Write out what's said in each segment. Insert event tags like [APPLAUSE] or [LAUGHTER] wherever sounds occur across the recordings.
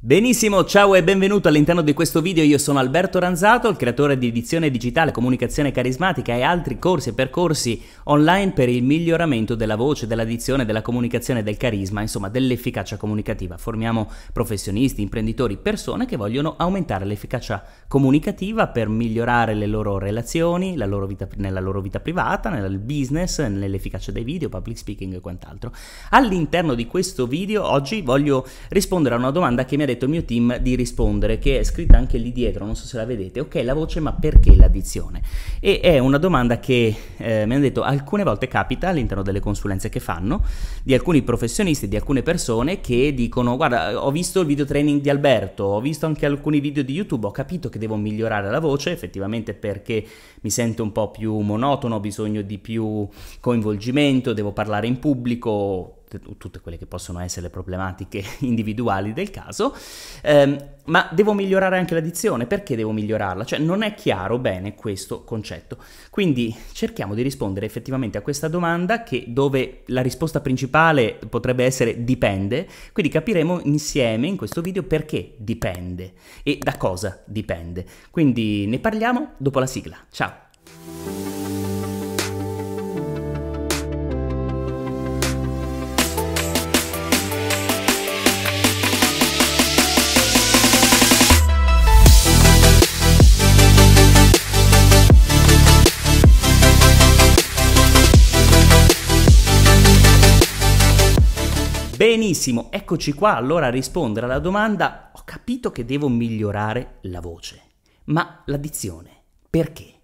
Benissimo, ciao e benvenuto all'interno di questo video, io sono Alberto Ranzato, il creatore di edizione digitale, comunicazione carismatica e altri corsi e percorsi online per il miglioramento della voce, della dizione, della comunicazione, del carisma, insomma dell'efficacia comunicativa. Formiamo professionisti, imprenditori, persone che vogliono aumentare l'efficacia comunicativa per migliorare le loro relazioni, la loro vita, nella loro vita privata, nel business, nell'efficacia dei video, public speaking e quant'altro. All'interno di questo video oggi voglio rispondere a una domanda che mi ha detto il mio team di rispondere, che è scritta anche lì dietro, non so se la vedete, ok la voce ma perché l'addizione? E è una domanda che eh, mi hanno detto alcune volte capita all'interno delle consulenze che fanno, di alcuni professionisti, di alcune persone che dicono guarda ho visto il video training di Alberto, ho visto anche alcuni video di YouTube, ho capito che devo migliorare la voce effettivamente perché mi sento un po' più monotono, ho bisogno di più coinvolgimento, devo parlare in pubblico, tutte quelle che possono essere le problematiche [LAUGHS] individuali del caso, ehm, ma devo migliorare anche l'addizione. perché devo migliorarla? Cioè non è chiaro bene questo concetto. Quindi cerchiamo di rispondere effettivamente a questa domanda che dove la risposta principale potrebbe essere dipende, quindi capiremo insieme in questo video perché dipende e da cosa dipende. Quindi ne parliamo dopo la sigla. Ciao! Benissimo, eccoci qua allora a rispondere alla domanda ho capito che devo migliorare la voce, ma l'addizione, perché?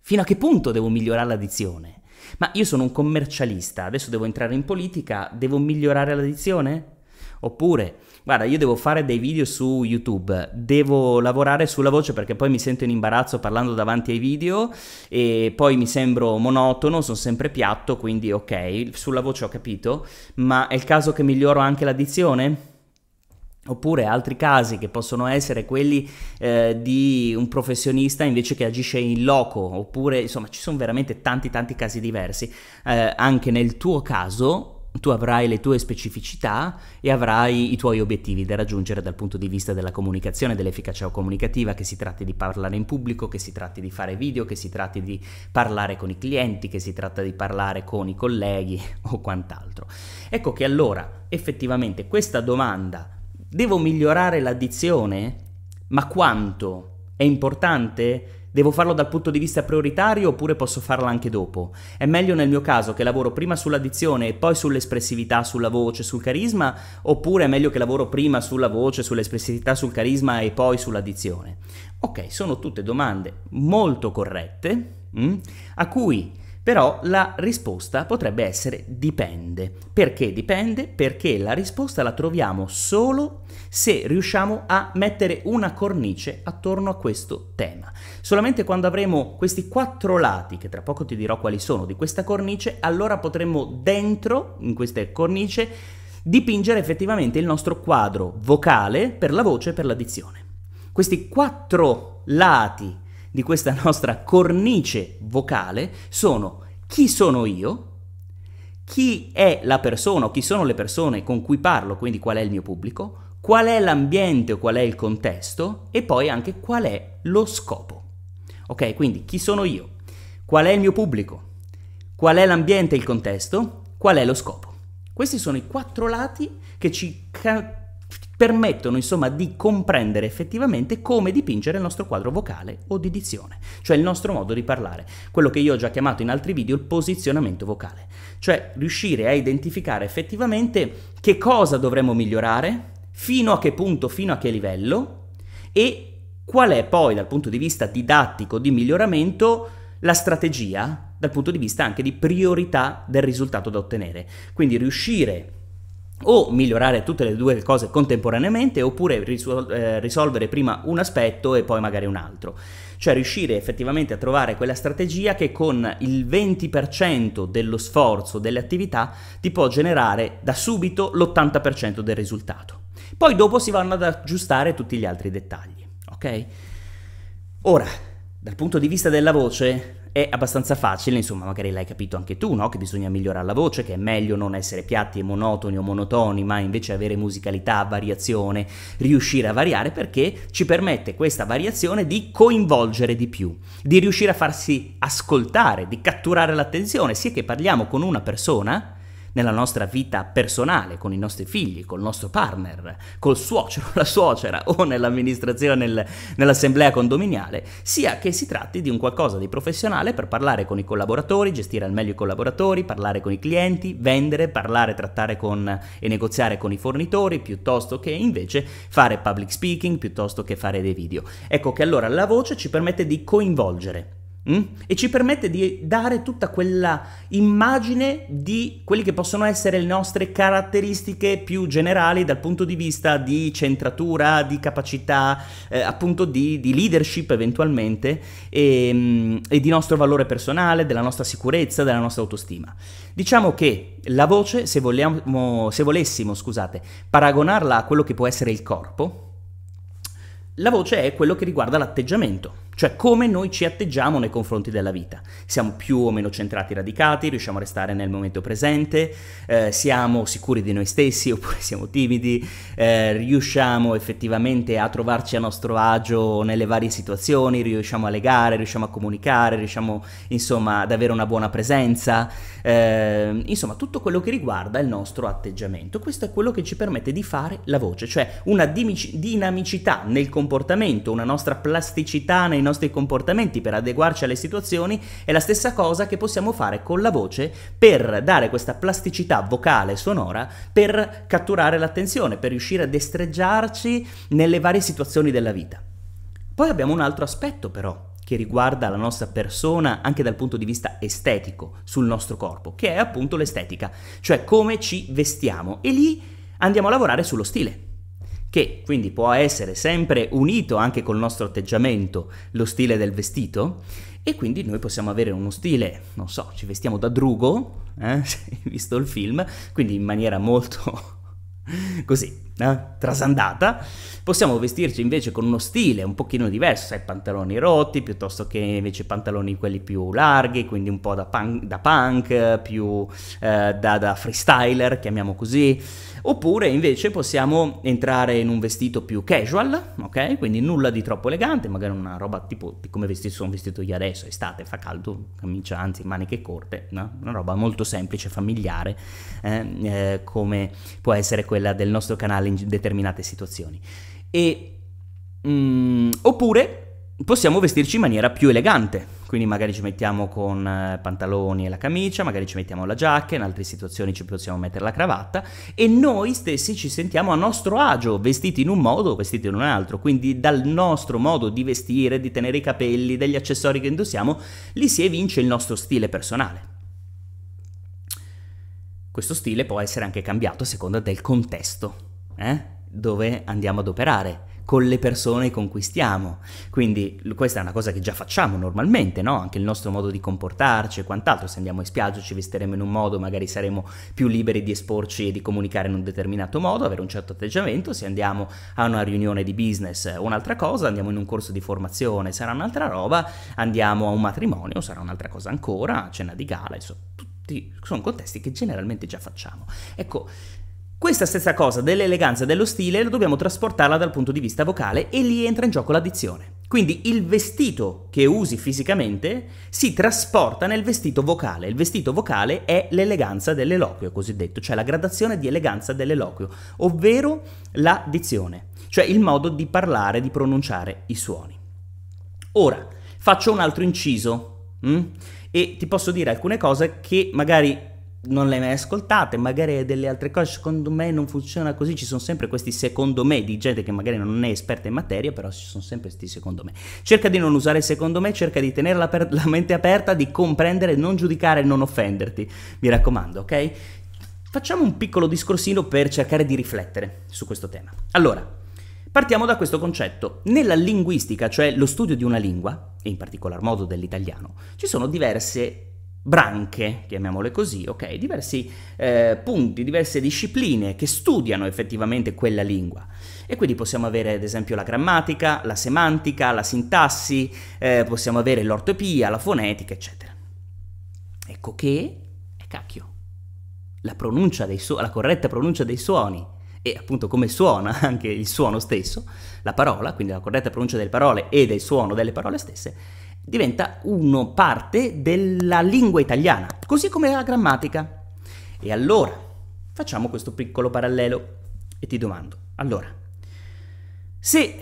Fino a che punto devo migliorare l'addizione? Ma io sono un commercialista, adesso devo entrare in politica, devo migliorare l'addizione? Oppure guarda, io devo fare dei video su YouTube, devo lavorare sulla voce perché poi mi sento in imbarazzo parlando davanti ai video e poi mi sembro monotono, sono sempre piatto, quindi ok, sulla voce ho capito, ma è il caso che miglioro anche l'addizione? Oppure altri casi che possono essere quelli eh, di un professionista invece che agisce in loco, oppure insomma ci sono veramente tanti tanti casi diversi. Eh, anche nel tuo caso tu avrai le tue specificità e avrai i tuoi obiettivi da raggiungere dal punto di vista della comunicazione, dell'efficacia comunicativa, che si tratti di parlare in pubblico, che si tratti di fare video, che si tratti di parlare con i clienti, che si tratta di parlare con i colleghi [LAUGHS] o quant'altro. Ecco che allora effettivamente questa domanda devo migliorare l'addizione? Ma quanto? È importante? Devo farlo dal punto di vista prioritario oppure posso farlo anche dopo? È meglio nel mio caso che lavoro prima sull'addizione e poi sull'espressività, sulla voce, sul carisma, oppure è meglio che lavoro prima sulla voce, sull'espressività, sul carisma e poi sull'addizione? Ok, sono tutte domande molto corrette mh, mm, a cui però la risposta potrebbe essere dipende. Perché dipende? Perché la risposta la troviamo solo se riusciamo a mettere una cornice attorno a questo tema. Solamente quando avremo questi quattro lati, che tra poco ti dirò quali sono, di questa cornice, allora potremo dentro, in queste cornice, dipingere effettivamente il nostro quadro vocale per la voce e per l'addizione. Questi quattro lati di questa [LAUGHS] nostra cornice vocale sono chi sono io, chi è la persona o chi sono le persone con cui parlo, quindi qual è il mio pubblico, qual è l'ambiente o qual è il contesto e poi anche qual è lo scopo. Ok, quindi chi sono io, qual è il mio pubblico, qual è l'ambiente e il contesto, qual è lo scopo. Questi sono i quattro lati che ci ca- permettono insomma di comprendere effettivamente come dipingere il nostro quadro vocale o di dizione, cioè il nostro modo di parlare, quello che io ho già chiamato in altri video il posizionamento vocale, cioè riuscire a identificare effettivamente che cosa dovremmo migliorare, fino a che punto, fino a che livello e qual è poi dal punto di vista didattico di miglioramento la strategia dal punto di vista anche di priorità del risultato da ottenere. Quindi riuscire a o migliorare tutte le due cose contemporaneamente oppure risol- eh, risolvere prima un aspetto e poi magari un altro. Cioè riuscire effettivamente a trovare quella strategia che con il 20% dello sforzo delle attività ti può generare da subito l'80% del risultato. Poi dopo si vanno ad aggiustare tutti gli altri dettagli, ok? Ora, dal punto di vista della voce, è abbastanza facile, insomma, magari l'hai capito anche tu, no? Che bisogna migliorare la voce, che è meglio non essere piatti e monotoni o monotoni, ma invece avere musicalità, variazione, riuscire a variare perché ci permette questa variazione di coinvolgere di più, di riuscire a farsi ascoltare, di catturare l'attenzione, sia che parliamo con una persona nella nostra vita personale, con i nostri figli, col nostro partner, col suocero, [LAUGHS] la suocera o nell'amministrazione, nel, nell'assemblea condominiale, sia che si tratti di un qualcosa di professionale per parlare con i collaboratori, gestire al meglio i collaboratori, parlare con i clienti, vendere, parlare, trattare con e negoziare con i fornitori, piuttosto che invece fare public speaking, piuttosto che fare dei video. Ecco che allora la voce ci permette di coinvolgere Mm? E ci permette di dare tutta quella immagine di quelle che possono essere le nostre caratteristiche più generali dal punto di vista di centratura, di capacità, eh, appunto di, di, leadership eventualmente e, ehm, e di nostro valore personale, della nostra sicurezza, della nostra autostima. Diciamo che la voce, se, vogliamo, se volessimo scusate, paragonarla a quello che può essere il corpo, la voce è quello che riguarda l'atteggiamento cioè come noi ci atteggiamo nei confronti della vita. Siamo più o meno centrati, radicati, riusciamo a restare nel momento presente, eh, siamo sicuri di noi stessi [LAUGHS] oppure siamo timidi, eh, riusciamo effettivamente a trovarci a nostro agio nelle varie situazioni, riusciamo a legare, riusciamo a comunicare, riusciamo insomma ad avere una buona presenza, eh, insomma tutto quello che riguarda il nostro atteggiamento. Questo è quello che ci permette di fare la voce, cioè una dinamicità nel comportamento, una nostra plasticità nei nostri comportamenti per adeguarci alle situazioni è la stessa cosa che possiamo fare con la voce per dare questa plasticità vocale e sonora per catturare l'attenzione, per riuscire a destreggiarci nelle varie situazioni della vita. Poi abbiamo un altro aspetto però che riguarda la nostra persona anche dal punto di vista estetico sul nostro corpo, che è appunto l'estetica, cioè come ci vestiamo e lì andiamo a lavorare sullo stile che quindi può essere sempre unito anche col nostro atteggiamento, lo stile del vestito, e quindi noi possiamo avere uno stile, non so, ci vestiamo da drugo, eh? [LAUGHS] visto il film, quindi in maniera molto [LAUGHS] così eh, trasandata, possiamo vestirci invece con uno stile un pochino diverso, sai, pantaloni rotti piuttosto che invece pantaloni quelli più larghi, quindi un po' da punk, da punk più eh, da, da, freestyler, chiamiamo così, oppure invece possiamo entrare in un vestito più casual, ok? Quindi nulla di troppo elegante, magari una roba tipo come vestito, sono vestito io adesso, estate, fa caldo, camicia, anzi maniche corte, no? una roba molto semplice, familiare, eh, eh come può essere quella del nostro canale mentale in determinate situazioni. E, mm, oppure possiamo vestirci in maniera più elegante, quindi magari ci mettiamo con eh, pantaloni e la camicia, magari ci mettiamo la giacca, in altre situazioni ci possiamo mettere la cravatta e noi stessi ci sentiamo a nostro agio, vestiti in un modo o vestiti in un altro, quindi dal nostro modo di vestire, di tenere i capelli, degli accessori che indossiamo, lì si evince il nostro stile personale. Questo stile può essere anche cambiato a seconda del contesto eh? dove andiamo ad operare, con le persone con cui stiamo. Quindi questa è una cosa che già facciamo normalmente, no? Anche il nostro modo di comportarci e quant'altro. Se andiamo in spiaggia ci vestiremo in un modo, magari saremo più liberi di esporci e di comunicare in un determinato modo, avere un certo atteggiamento. Se andiamo a una riunione di business eh, un'altra cosa, andiamo in un corso di formazione, sarà un'altra roba, andiamo a un matrimonio, sarà un'altra cosa ancora, cena di gala, insomma, tutti sono contesti che generalmente già facciamo. Ecco, questa stessa cosa dell'eleganza e dello stile lo dobbiamo trasportarla dal punto di vista vocale e lì entra in gioco l'addizione. Quindi il vestito che usi fisicamente si trasporta nel vestito vocale. Il vestito vocale è l'eleganza dell'eloquio, cosiddetto, cioè la gradazione di eleganza dell'eloquio, ovvero la dizione, cioè il modo di parlare, di pronunciare i suoni. Ora, faccio un altro inciso mh? Mm? e ti posso dire alcune cose che magari non le hai mai ascoltate, magari delle altre cose, secondo me non funziona così, ci sono sempre questi secondo me di gente che magari non è esperta in materia, però ci sono sempre questi secondo me. Cerca di non usare secondo me, cerca di tenere la, per- la mente aperta, di comprendere, non giudicare, non offenderti, mi raccomando, ok? Facciamo un piccolo discorsino per cercare di riflettere su questo tema. Allora, Partiamo da questo concetto. Nella linguistica, cioè lo studio di una lingua, e in particolar modo dell'italiano, ci sono diverse branche, chiamiamole così, ok? Diversi eh, punti, diverse discipline che studiano effettivamente quella lingua. E quindi possiamo avere ad esempio la grammatica, la semantica, la sintassi, eh, possiamo avere l'ortopia, la fonetica, eccetera. Ecco che è eh, cacchio. La, pronuncia dei su- la corretta pronuncia dei suoni e appunto come suona [LAUGHS] anche il suono stesso, la parola, quindi la corretta pronuncia delle parole e del suono delle parole stesse, diventa uno parte della lingua italiana, così come la grammatica. E allora facciamo questo piccolo parallelo e ti domando, allora, se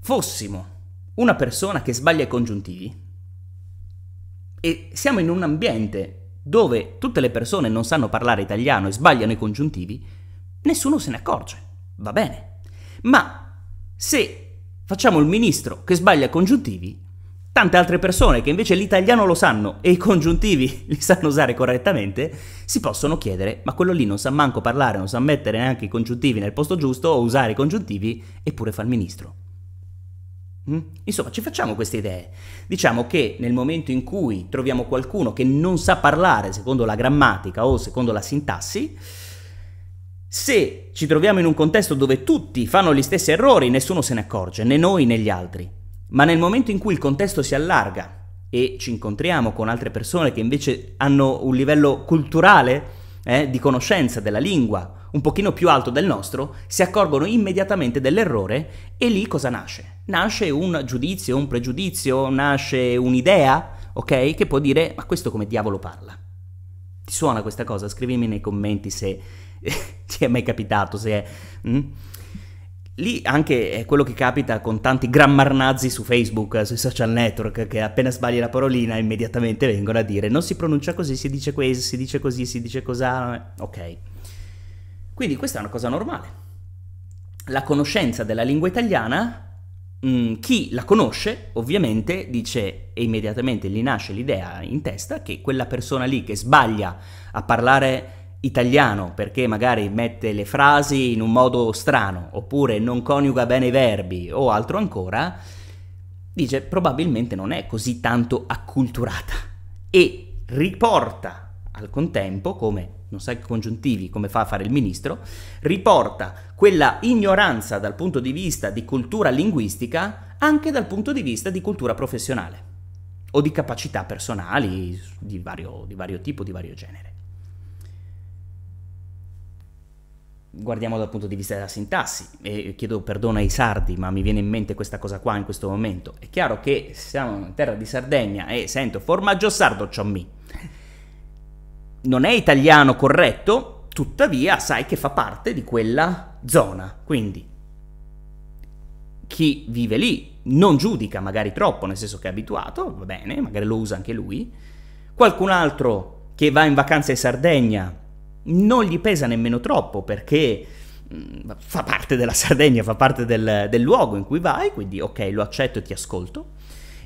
fossimo una persona che sbaglia i congiuntivi e siamo in un ambiente dove tutte le persone non sanno parlare italiano e sbagliano i congiuntivi, nessuno se ne accorge, va bene. Ma se facciamo il ministro che sbaglia i congiuntivi, Tante altre persone che invece l'italiano lo sanno e i congiuntivi [LAUGHS] li sanno usare correttamente, si possono chiedere, ma quello lì non sa manco parlare, non sa mettere neanche i congiuntivi nel posto giusto o usare i congiuntivi, eppure fa il ministro. Mm? Insomma, ci facciamo queste idee. Diciamo che nel momento in cui troviamo qualcuno che non sa parlare secondo la grammatica o secondo la sintassi, se ci troviamo in un contesto dove tutti fanno gli stessi errori, nessuno se ne accorge, né noi né gli altri. Ma nel momento in cui il contesto si allarga e ci incontriamo con altre persone che invece hanno un livello culturale eh, di conoscenza della lingua un pochino più alto del nostro, si accorgono immediatamente dell'errore e lì cosa nasce? Nasce un giudizio, un pregiudizio, nasce un'idea, ok? Che può dire ma questo come diavolo parla? Ti suona questa cosa? Scrivimi nei commenti se [LAUGHS] ti è mai capitato, se è... Mm? Lì anche è quello che capita con tanti grammarnazzi su Facebook, eh, sui social network, che appena sbagli la parolina immediatamente vengono a dire non si pronuncia così, si dice questo, si dice così, si dice cos'ha. Ok. Quindi questa è una cosa normale. La conoscenza della lingua italiana, mh, mm, chi la conosce ovviamente dice e immediatamente gli nasce l'idea in testa che quella persona lì che sbaglia a parlare italiano perché magari mette le frasi in un modo strano oppure non coniuga bene i verbi o altro ancora, dice probabilmente non è così tanto acculturata e riporta al contempo come non sa che congiuntivi come fa a fare il ministro, riporta quella ignoranza dal punto di vista di cultura linguistica anche dal punto di vista di cultura professionale o di capacità personali di vario, di vario tipo, di vario genere. guardiamo dal punto di vista della sintassi e chiedo perdono ai sardi ma mi viene in mente questa cosa qua in questo momento è chiaro che siamo in terra di Sardegna e sento formaggio sardo ciommi non è italiano corretto tuttavia sai che fa parte di quella zona quindi chi vive lì non giudica magari troppo nel senso che è abituato va bene magari lo usa anche lui qualcun altro che va in vacanza in Sardegna non gli pesa nemmeno troppo perché mm, fa parte della Sardegna, fa parte del, del luogo in cui vai, quindi ok, lo accetto e ti ascolto,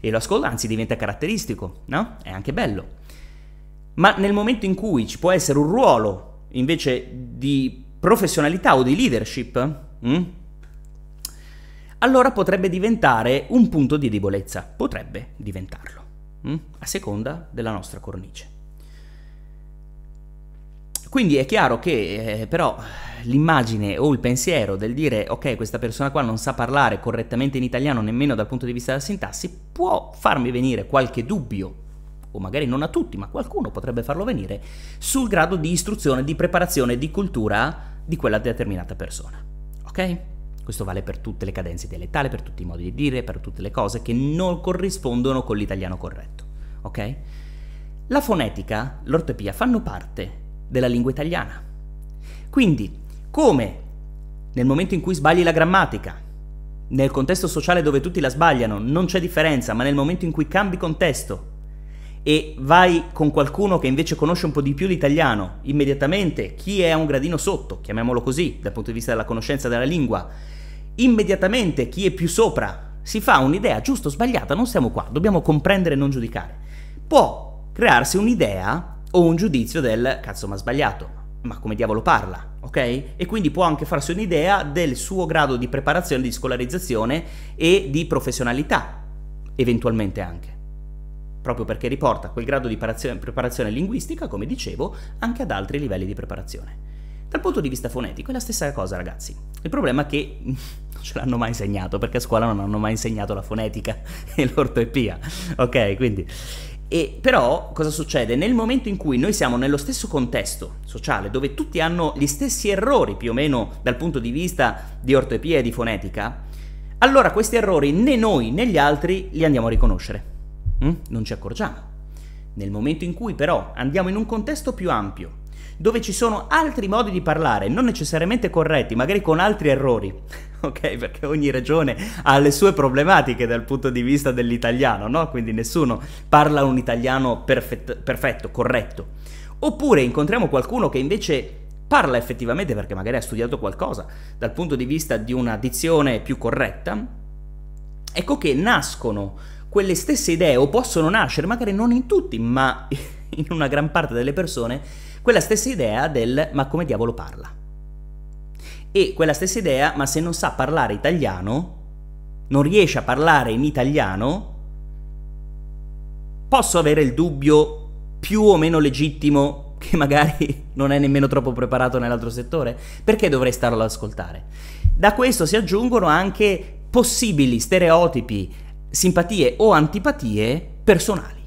e lo ascolto, anzi diventa caratteristico, no? È anche bello. Ma nel momento in cui ci può essere un ruolo invece di professionalità o di leadership, mh, mm, allora potrebbe diventare un punto di debolezza, potrebbe diventarlo, mh, mm, a seconda della nostra cornice. Quindi è chiaro che eh, però l'immagine o il pensiero del dire ok questa persona qua non sa parlare correttamente in italiano nemmeno dal punto di vista della sintassi può farmi venire qualche dubbio o magari non a tutti, ma qualcuno potrebbe farlo venire, sul grado di istruzione, di preparazione, di cultura di quella determinata persona. Ok? Questo vale per tutte le cadenze dialettali, per tutti i modi di dire, per tutte le cose che non corrispondono con l'italiano corretto. Ok? La fonetica, l'ortopia fanno parte della lingua italiana. Quindi, come nel momento in cui sbagli la grammatica, nel contesto sociale dove tutti la sbagliano, non c'è differenza, ma nel momento in cui cambi contesto e vai con qualcuno che invece conosce un po' di più l'italiano, immediatamente chi è a un gradino sotto, chiamiamolo così, dal punto di vista della conoscenza della lingua, immediatamente chi è più sopra si fa un'idea giusta o sbagliata, non siamo qua, dobbiamo comprendere e non giudicare. Può crearsi un'idea o un giudizio del cazzo ma sbagliato, ma come diavolo parla, ok? E quindi può anche farsi un'idea del suo grado di preparazione, di scolarizzazione e di professionalità, eventualmente anche. Proprio perché riporta quel grado di preparazione linguistica, come dicevo, anche ad altri livelli di preparazione. Dal punto di vista fonetico è la stessa cosa, ragazzi. Il problema è che [LAUGHS] non ce l'hanno mai insegnato, perché a scuola non hanno mai insegnato la fonetica [LAUGHS] e l'ortoepia. Ok, quindi e però cosa succede? Nel momento in cui noi siamo nello stesso contesto sociale, dove tutti hanno gli stessi errori più o meno dal punto di vista di ortopia e di fonetica, allora questi errori né noi né gli altri li andiamo a riconoscere. Mm? Non ci accorgiamo. Nel momento in cui però andiamo in un contesto più ampio, dove ci sono altri modi di parlare, non necessariamente corretti, magari con altri errori, ok? Perché ogni regione ha le sue problematiche dal punto di vista dell'italiano, no? Quindi nessuno parla un italiano perfetto, perfetto corretto. Oppure incontriamo qualcuno che invece parla effettivamente perché magari ha studiato qualcosa dal punto di vista di una dizione più corretta, ecco che nascono quelle stesse idee o possono nascere, magari non in tutti, ma [LAUGHS] in una gran parte delle persone, quella stessa idea del ma come diavolo parla e quella stessa idea, ma se non sa parlare italiano, non riesce a parlare in italiano, posso avere il dubbio più o meno legittimo [LAUGHS] che magari non è nemmeno troppo preparato nell'altro settore? Perché dovrei starlo ad ascoltare? Da questo si aggiungono anche possibili stereotipi, simpatie o antipatie personali.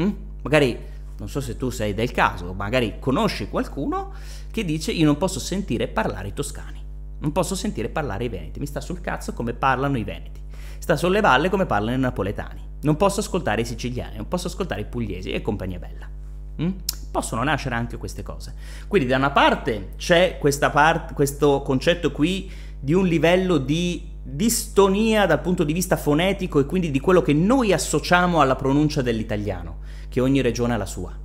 Mm? Magari, non so se tu sei del caso, magari conosci qualcuno che dice io non posso sentire parlare i toscani, non posso sentire parlare i veneti, mi sta sul cazzo come parlano i veneti, sta sulle valle come parlano i napoletani, non posso ascoltare i siciliani, non posso ascoltare i pugliesi e compagnia bella. Mm? Possono nascere anche queste cose. Quindi da una parte c'è part, questo concetto qui di un livello di distonia dal punto di vista fonetico e quindi di quello che noi associamo alla pronuncia dell'italiano, che ogni regione ha la sua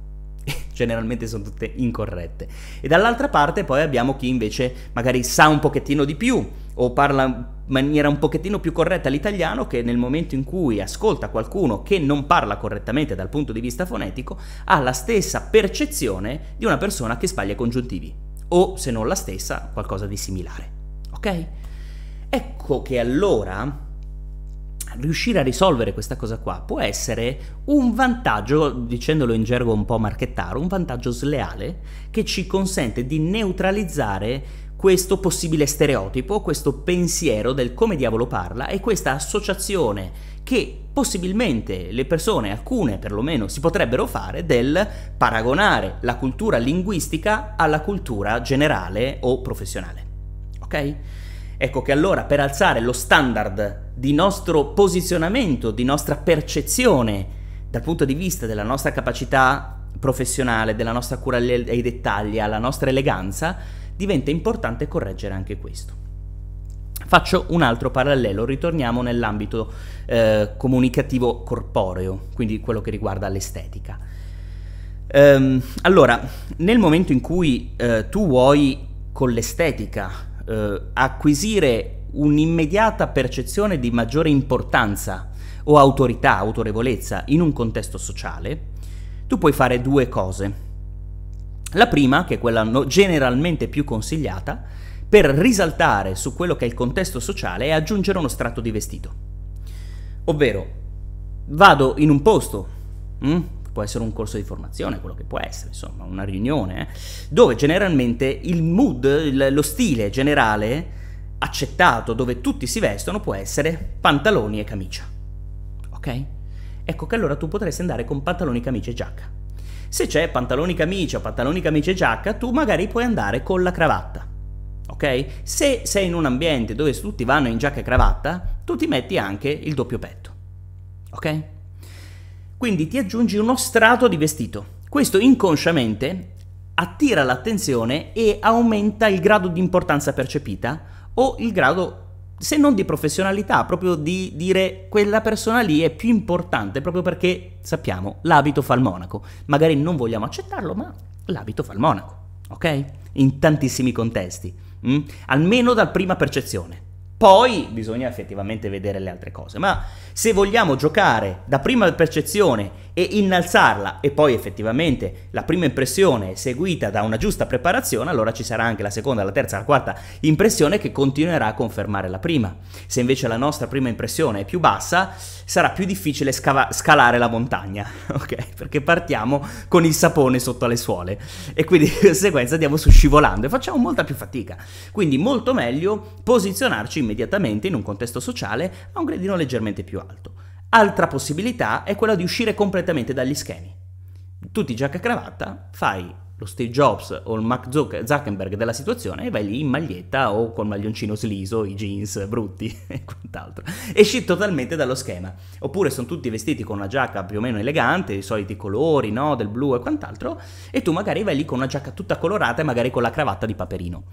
generalmente sono tutte incorrette. E dall'altra parte poi abbiamo chi invece magari sa un pochettino di più o parla in maniera un pochettino più corretta l'italiano che nel momento in cui ascolta qualcuno che non parla correttamente dal punto di vista fonetico ha la stessa percezione di una persona che sbaglia congiuntivi o se non la stessa qualcosa di similare. Ok? Ecco che allora riuscire a risolvere questa cosa qua può essere un vantaggio, dicendolo in gergo un po' marchettaro, un vantaggio sleale che ci consente di neutralizzare questo possibile stereotipo, questo pensiero del come diavolo parla e questa associazione che possibilmente le persone, alcune perlomeno, si potrebbero fare del paragonare la cultura linguistica alla cultura generale o professionale. Ok? Ecco che allora per alzare lo standard di nostro posizionamento, di nostra percezione dal punto di vista della nostra capacità professionale, della nostra cura ai dettagli, alla nostra eleganza, diventa importante correggere anche questo. Faccio un altro parallelo, ritorniamo nell'ambito eh, comunicativo corporeo, quindi quello che riguarda l'estetica. Ehm, allora, nel momento in cui eh, tu vuoi con l'estetica eh, acquisire un'immediata percezione di maggiore importanza o autorità, autorevolezza in un contesto sociale, tu puoi fare due cose. La prima, che è quella generalmente più consigliata, per risaltare su quello che è il contesto sociale è aggiungere uno strato di vestito. Ovvero, vado in un posto, mm, può essere un corso di formazione, quello che può essere, insomma, una riunione, eh, dove generalmente il mood, lo stile generale accettato, dove tutti si vestono, può essere pantaloni e camicia. Ok? Ecco che allora tu potresti andare con pantaloni, camicia e giacca. Se c'è pantaloni, camicia, pantaloni, camicia e giacca, tu magari puoi andare con la cravatta. Ok? Se sei in un ambiente dove tutti vanno in giacca e cravatta, tu ti metti anche il doppio petto. Ok? Quindi ti aggiungi uno strato di vestito. Questo inconsciamente attira l'attenzione e aumenta il grado di importanza percepita o il grado, se non di professionalità, proprio di dire quella persona lì è più importante proprio perché sappiamo l'abito fa il monaco. Magari non vogliamo accettarlo, ma l'abito fa il monaco, ok? In tantissimi contesti, mm? almeno dalla prima percezione. Poi bisogna effettivamente vedere le altre cose, ma se vogliamo giocare da prima percezione e innalzarla e poi effettivamente la prima impressione è seguita da una giusta preparazione, allora ci sarà anche la seconda, la terza, la quarta impressione che continuerà a confermare la prima. Se invece la nostra prima impressione è più bassa, sarà più difficile scava- scalare la montagna, [LAUGHS] ok? Perché partiamo con il sapone sotto alle suole e quindi di [LAUGHS] conseguenza andiamo su scivolando e facciamo molta più fatica. Quindi molto meglio posizionarci immediatamente in un contesto sociale a un gradino leggermente più alto. Altra possibilità è quella di uscire completamente dagli schemi. Tu ti giacca e cravatta, fai lo Steve Jobs o il Mark Zuckerberg della situazione e vai lì in maglietta o col maglioncino sliso, i jeans brutti [LAUGHS] e quant'altro. Esci totalmente dallo schema. Oppure sono tutti vestiti con una giacca più o meno elegante, i soliti colori, no? del blu e quant'altro, e tu magari vai lì con una giacca tutta colorata e magari con la cravatta di paperino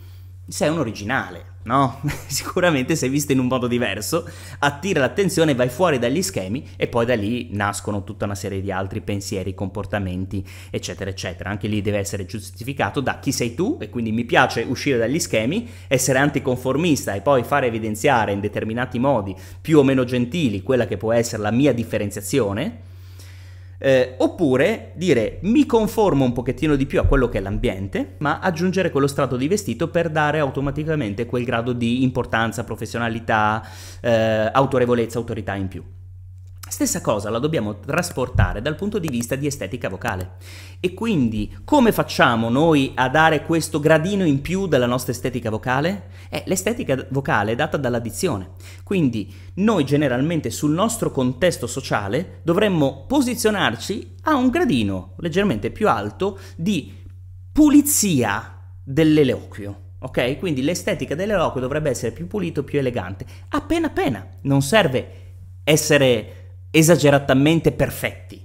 sei un originale, no? [LAUGHS] Sicuramente sei visto in un modo diverso, attira l'attenzione, vai fuori dagli schemi e poi da lì nascono tutta una serie di altri pensieri, comportamenti, eccetera, eccetera. Anche lì deve essere giustificato da chi sei tu e quindi mi piace uscire dagli schemi, essere anticonformista e poi fare evidenziare in determinati modi più o meno gentili quella che può essere la mia differenziazione eh, oppure dire mi conformo un pochettino di più a quello che è l'ambiente, ma aggiungere quello strato di vestito per dare automaticamente quel grado di importanza, professionalità, eh, autorevolezza, autorità in più. Stessa cosa la dobbiamo trasportare dal punto di vista di estetica vocale. E quindi come facciamo noi a dare questo gradino in più della nostra estetica vocale? Eh, l'estetica vocale è data dall'addizione. Quindi noi generalmente sul nostro contesto sociale dovremmo posizionarci a un gradino leggermente più alto di pulizia dell'eloquio. Ok? Quindi l'estetica dell'eloquio dovrebbe essere più pulito, più elegante. Appena appena, non serve essere esageratamente perfetti.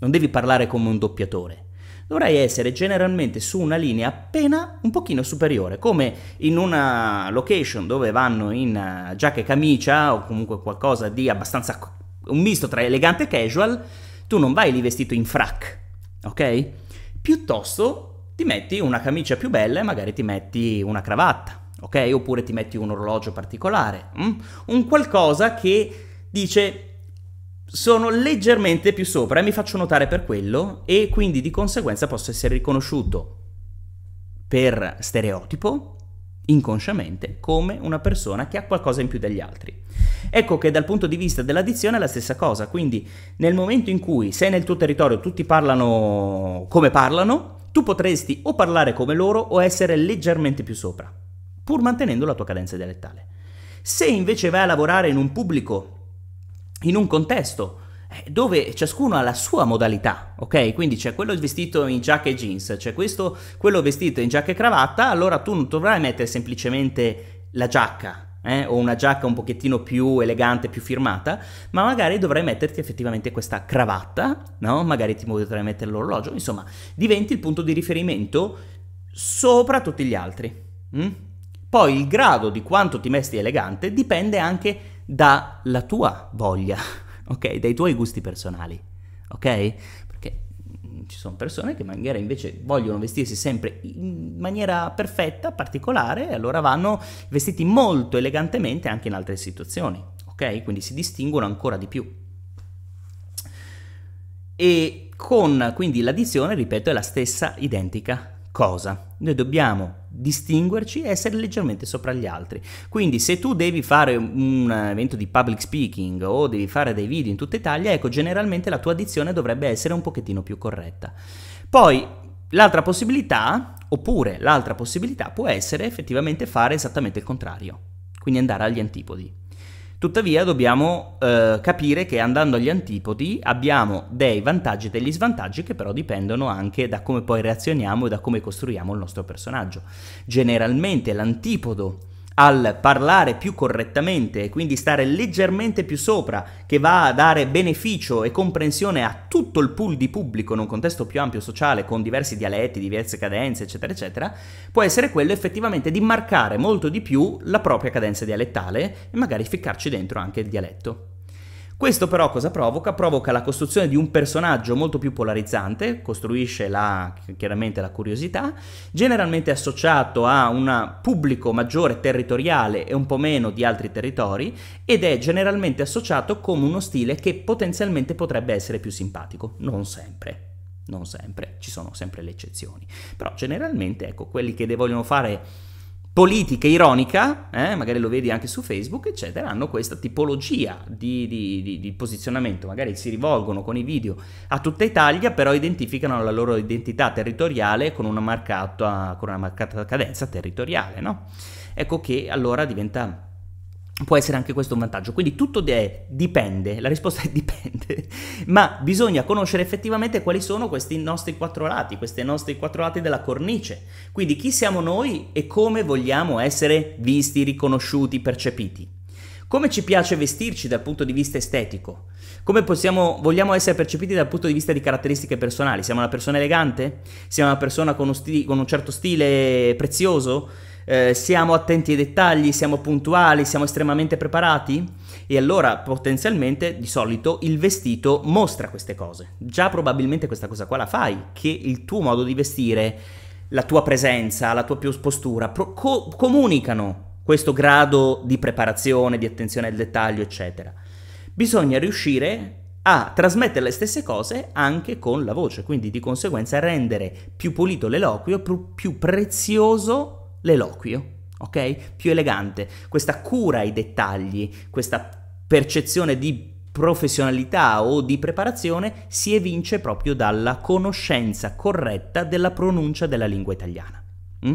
Non devi parlare come un doppiatore. Dovrai essere generalmente su una linea appena un pochino superiore, come in una location dove vanno in eh, giacca e camicia o comunque qualcosa di abbastanza un misto tra elegante e casual, tu non vai lì vestito in frac, ok? Piuttosto ti metti una camicia più bella e magari ti metti una cravatta, ok? Oppure ti metti un orologio particolare, mm? un qualcosa che dice sono leggermente più sopra e mi faccio notare per quello e quindi di conseguenza posso essere riconosciuto per stereotipo inconsciamente come una persona che ha qualcosa in più degli altri. Ecco che dal punto di vista dell'addizione è la stessa cosa, quindi nel momento in cui sei nel tuo territorio tutti parlano come parlano, tu potresti o parlare come loro o essere leggermente più sopra, pur mantenendo la tua cadenza dialettale. Se invece vai a lavorare in un pubblico in un contesto eh, dove ciascuno ha la sua modalità, ok? Quindi c'è quello vestito in giacca e jeans, c'è questo, quello vestito in giacca e cravatta, allora tu non dovrai mettere semplicemente la giacca. Eh? o una giacca un pochettino più elegante, più firmata, ma magari dovrai metterti effettivamente questa cravatta, no? Magari ti potrai mettere l'orologio, insomma, diventi il punto di riferimento sopra tutti gli altri. Mm? Poi il grado di quanto ti mesti elegante dipende anche da dalla tua voglia, [LAUGHS] ok? Dai tuoi gusti personali, ok? Perché mm, ci sono persone che magari invece vogliono vestirsi sempre in maniera perfetta, particolare, e allora vanno vestiti molto elegantemente anche in altre situazioni, ok? Quindi si distinguono ancora di più. E con quindi l'addizione, ripeto, è la stessa identica cosa? Noi dobbiamo distinguerci e essere leggermente sopra gli altri. Quindi se tu devi fare un evento di public speaking o devi fare dei video in tutta Italia, ecco, generalmente la tua dizione dovrebbe essere un pochettino più corretta. Poi l'altra possibilità, oppure l'altra possibilità può essere effettivamente fare esattamente il contrario, quindi andare agli antipodi. Tuttavia dobbiamo eh, capire che andando agli antipodi abbiamo dei vantaggi e degli svantaggi che però dipendono anche da come poi reazioniamo e da come costruiamo il nostro personaggio. Generalmente l'antipodo al parlare più correttamente e quindi stare leggermente più sopra, che va a dare beneficio e comprensione a tutto il pool di pubblico in un contesto più ampio sociale con diversi dialetti, diverse cadenze, eccetera, eccetera, può essere quello effettivamente di marcare molto di più la propria cadenza dialettale e magari ficcarci dentro anche il dialetto. Questo però cosa provoca? Provoca la costruzione di un personaggio molto più polarizzante, costruisce la, chiaramente la curiosità, generalmente associato a un pubblico maggiore territoriale e un po' meno di altri territori ed è generalmente associato come uno stile che potenzialmente potrebbe essere più simpatico, non sempre non sempre, ci sono sempre le eccezioni, però generalmente ecco quelli che vogliono fare politica ironica, eh, magari lo vedi anche su Facebook, eccetera, hanno questa tipologia di, di, di, di, posizionamento, magari si rivolgono con i video a tutta Italia, però identificano la loro identità territoriale con una marcata, con una marcata cadenza territoriale, no? Ecco che allora diventa può essere anche questo un vantaggio. Quindi tutto de- dipende, la risposta è [LAUGHS] dipende, ma bisogna conoscere effettivamente quali sono questi nostri quattro lati, questi nostri quattro lati della cornice. Quindi chi siamo noi e come vogliamo essere visti, riconosciuti, percepiti. Come ci piace vestirci dal punto di vista estetico? Come possiamo, vogliamo essere percepiti dal punto di vista di caratteristiche personali? Siamo una persona elegante? Siamo una persona con, sti- con un certo stile prezioso? Eh, siamo attenti ai dettagli, siamo puntuali, siamo estremamente preparati? E allora potenzialmente di solito il vestito mostra queste cose. Già probabilmente questa cosa qua la fai, che il tuo modo di vestire, la tua presenza, la tua postura pro- co- comunicano questo grado di preparazione, di attenzione al dettaglio, eccetera. Bisogna riuscire a trasmettere le stesse cose anche con la voce, quindi di conseguenza rendere più pulito l'eloquio, più prezioso l'eloquio, ok? Più elegante. Questa cura ai dettagli, questa percezione di professionalità o di preparazione si evince proprio dalla conoscenza corretta della pronuncia della lingua italiana. Mm?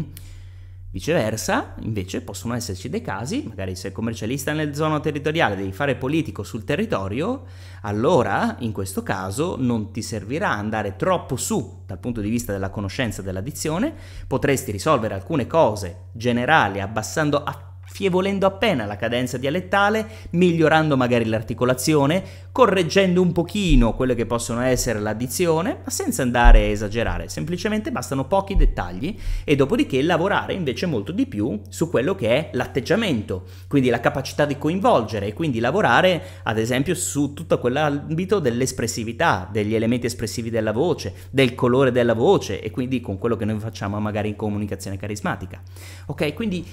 Viceversa, invece, possono esserci dei casi, magari se il commercialista è nel zona territoriale devi fare politico sul territorio, allora in questo caso non ti servirà andare troppo su dal punto di vista della conoscenza della dizione, potresti risolvere alcune cose generali abbassando a fievolendo appena la cadenza dialettale, migliorando magari l'articolazione, correggendo un pochino quelle che possono essere l'addizione, ma senza andare a esagerare, semplicemente bastano pochi dettagli e dopodiché lavorare invece molto di più su quello che è l'atteggiamento, quindi la capacità di coinvolgere e quindi lavorare ad esempio su tutto quell'ambito dell'espressività, degli elementi espressivi della voce, del colore della voce e quindi con quello che noi facciamo magari in comunicazione carismatica. Ok, quindi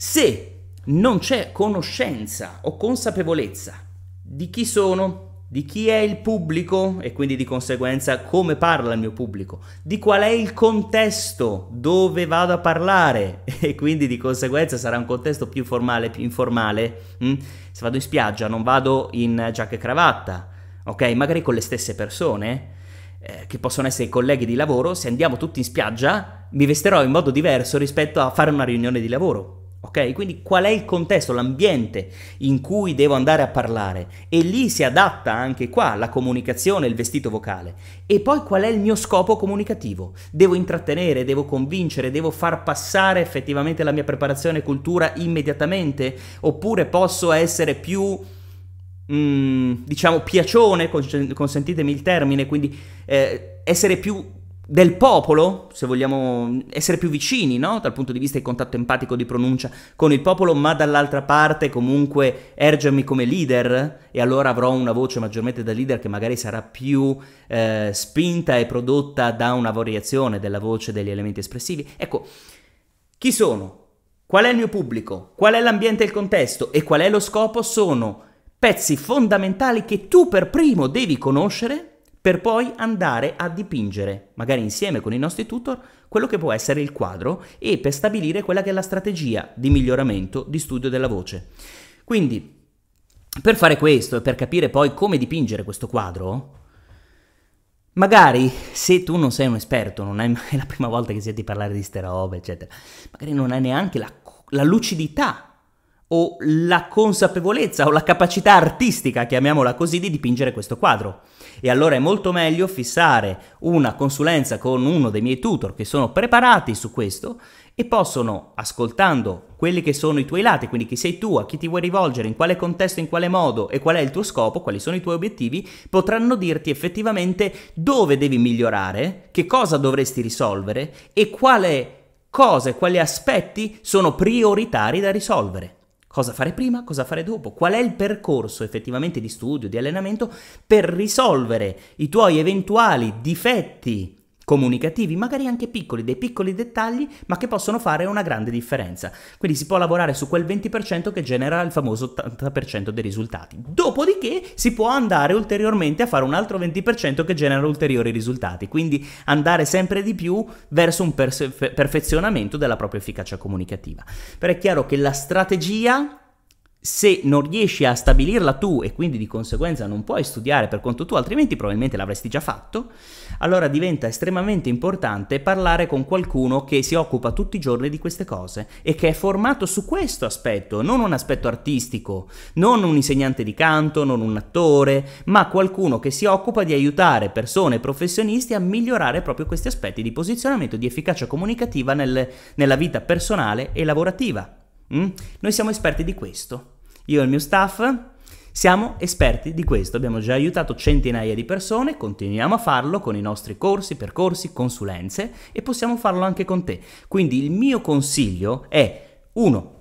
se non c'è conoscenza o consapevolezza di chi sono, di chi è il pubblico e quindi di conseguenza come parla il mio pubblico, di qual è il contesto dove vado a parlare [LAUGHS] e quindi di conseguenza sarà un contesto più formale, più informale. Mm? Se vado in spiaggia non vado in giacca e cravatta, ok? Magari con le stesse persone, eh, che possono essere i colleghi di lavoro, se andiamo tutti in spiaggia mi vesterò in modo diverso rispetto a fare una riunione di lavoro Ok? Quindi qual è il contesto, l'ambiente in cui devo andare a parlare? E lì si adatta anche qua la comunicazione, il vestito vocale. E poi qual è il mio scopo comunicativo? Devo intrattenere, devo convincere, devo far passare effettivamente la mia preparazione e cultura immediatamente? Oppure posso essere più... Mm, diciamo piacione, consentitemi il termine, quindi eh, essere più del popolo, se vogliamo essere più vicini, no? dal punto di vista del contatto empatico di pronuncia con il popolo, ma dall'altra parte comunque ergermi come leader e allora avrò una voce maggiormente da leader che magari sarà più eh, spinta e prodotta da una variazione della voce, degli elementi espressivi. Ecco, chi sono? Qual è il mio pubblico? Qual è l'ambiente e il contesto? E qual è lo scopo? Sono pezzi fondamentali che tu per primo devi conoscere per poi andare a dipingere, magari insieme con i nostri tutor, quello che può essere il quadro e per stabilire quella che è la strategia di miglioramento di studio della voce. Quindi, per fare questo e per capire poi come dipingere questo quadro, magari se tu non sei un esperto, non hai, è [LAUGHS] la prima volta che senti parlare di ste robe, eccetera, magari non hai neanche la, la lucidità o la consapevolezza o la capacità artistica, chiamiamola così, di dipingere questo quadro e allora è molto meglio fissare una consulenza con uno dei miei tutor che sono preparati su questo e possono, ascoltando quelli che sono i tuoi lati, quindi chi sei tu, a chi ti vuoi rivolgere, in quale contesto, in quale modo e qual è il tuo scopo, quali sono i tuoi obiettivi, potranno dirti effettivamente dove devi migliorare, che cosa dovresti risolvere e quale cosa e quali aspetti sono prioritari da risolvere cosa fare prima, cosa fare dopo, qual è il percorso effettivamente di studio, di allenamento per risolvere i tuoi eventuali difetti comunicativi, magari anche piccoli, dei piccoli dettagli, ma che possono fare una grande differenza. Quindi si può lavorare su quel 20% che genera il famoso 80% dei risultati. Dopodiché si può andare ulteriormente a fare un altro 20% che genera ulteriori risultati, quindi andare sempre di più verso un perfe perfezionamento della propria efficacia comunicativa. Però è chiaro che la strategia se non riesci a stabilirla tu e quindi di conseguenza non puoi studiare per conto tu, altrimenti probabilmente l'avresti già fatto, allora diventa estremamente importante parlare con qualcuno che si occupa tutti i giorni di queste cose e che è formato su questo aspetto, non un aspetto artistico, non un insegnante di canto, non un attore, ma qualcuno che si occupa di aiutare persone professionisti a migliorare proprio questi aspetti di posizionamento, di efficacia comunicativa nel, nella vita personale e lavorativa. Mm? Noi siamo esperti di questo. Io e il mio staff siamo esperti di questo. Abbiamo già aiutato centinaia di persone, continuiamo a farlo con i nostri corsi, percorsi, consulenze e possiamo farlo anche con te. Quindi il mio consiglio è 1.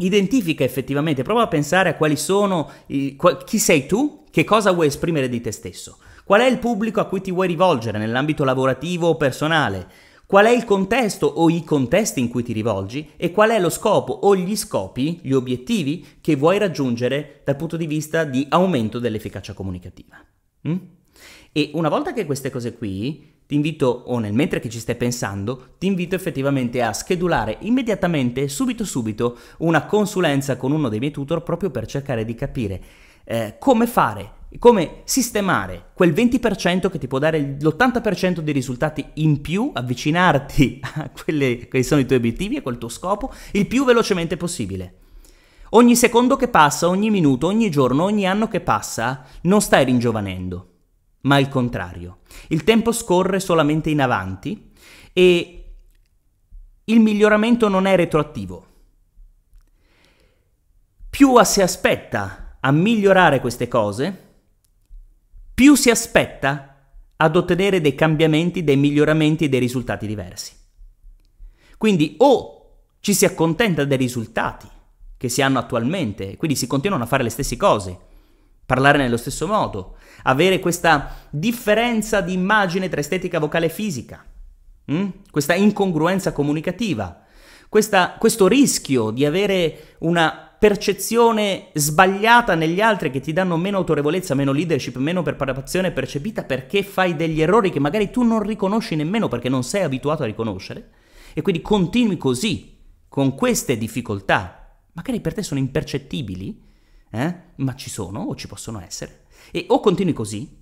Identifica effettivamente, prova a pensare a quali sono, i, qual, chi sei tu, che cosa vuoi esprimere di te stesso, qual è il pubblico a cui ti vuoi rivolgere nell'ambito lavorativo o personale, qual è il contesto o i contesti in cui ti rivolgi e qual è lo scopo o gli scopi, gli obiettivi che vuoi raggiungere dal punto di vista di aumento dell'efficacia comunicativa. Mm? E una volta che queste cose qui ti invito, o nel mentre che ci stai pensando, ti invito effettivamente a schedulare immediatamente, subito subito, una consulenza con uno dei miei tutor proprio per cercare di capire eh, come fare come sistemare quel 20% che ti può dare l'80% dei risultati in più, avvicinarti [LAUGHS] a quelli che sono i tuoi obiettivi e quel tuo scopo il più velocemente possibile. Ogni secondo che passa, ogni minuto, ogni giorno, ogni anno che passa, non stai ringiovanendo, ma il contrario. Il tempo scorre solamente in avanti e il miglioramento non è retroattivo. Più si aspetta a migliorare queste cose, più si aspetta ad ottenere dei cambiamenti, dei miglioramenti e dei risultati diversi. Quindi o ci si accontenta dei risultati che si hanno attualmente, quindi si continuano a fare le stesse cose, parlare nello stesso modo, avere questa differenza di immagine tra estetica vocale e fisica, mh? Mm? questa incongruenza comunicativa, questa, questo rischio di avere una percezione sbagliata negli altri che ti danno meno autorevolezza, meno leadership, meno preparazione percepita perché fai degli errori che magari tu non riconosci nemmeno perché non sei abituato a riconoscere e quindi continui così con queste difficoltà, magari per te sono impercettibili, eh? ma ci sono o ci possono essere, e o continui così,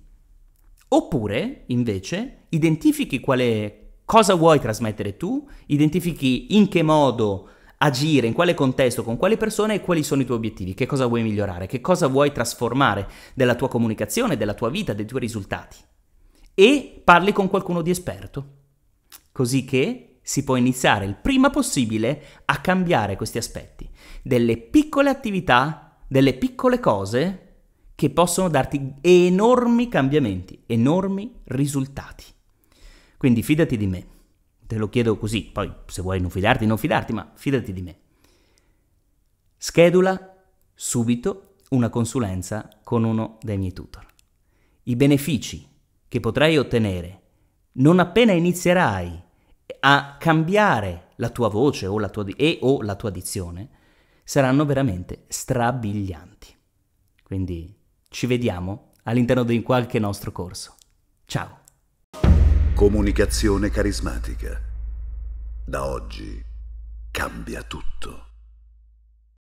oppure invece identifichi quale cosa vuoi trasmettere tu, identifichi in che modo agire, in quale contesto, con quali persone e quali sono i tuoi obiettivi, che cosa vuoi migliorare, che cosa vuoi trasformare della tua comunicazione, della tua vita, dei tuoi risultati. E parli con qualcuno di esperto, così che si può iniziare il prima possibile a cambiare questi aspetti, delle piccole attività, delle piccole cose che possono darti enormi cambiamenti, enormi risultati. Quindi fidati di me. Te lo chiedo così, poi se vuoi non fidarti, non fidarti, ma fidati di me. Schedula subito una consulenza con uno dei miei tutor. I benefici che potrai ottenere non appena inizierai a cambiare la tua voce o la tua, e o la tua dizione saranno veramente strabilianti. Quindi ci vediamo all'interno di qualche nostro corso. Ciao! Comunicazione carismatica. Da oggi cambia tutto.